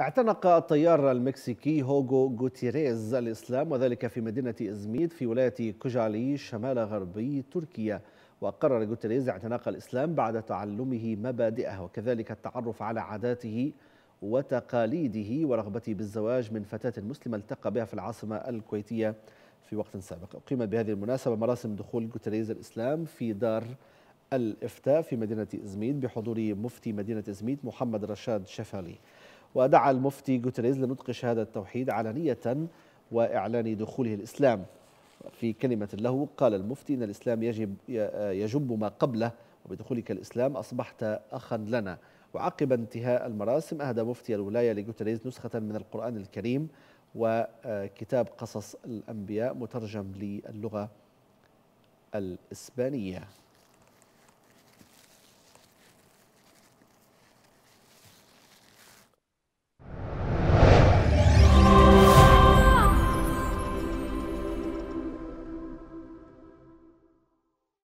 اعتنق الطيار المكسيكي هوغو غوتيريز الإسلام وذلك في مدينة إزميد في ولاية كوجالي شمال غربي تركيا وقرر غوتيريز اعتناق الإسلام بعد تعلمه مبادئه وكذلك التعرف على عاداته وتقاليده ورغبته بالزواج من فتاة مسلمة التقى بها في العاصمة الكويتية في وقت سابق أقيمت بهذه المناسبة مراسم دخول غوتيريز الإسلام في دار الإفتاء في مدينة إزميد بحضور مفتي مدينة إزميد محمد رشاد شفالي ودعا المفتي جوتريز لنطق شهادة التوحيد علانية وإعلان دخوله الإسلام في كلمة له قال المفتي إن الإسلام يجب يجب ما قبله وبدخولك الإسلام أصبحت أخا لنا وعقب انتهاء المراسم أهدى مفتي الولاية لجوتريز نسخة من القرآن الكريم وكتاب قصص الأنبياء مترجم للغة الإسبانية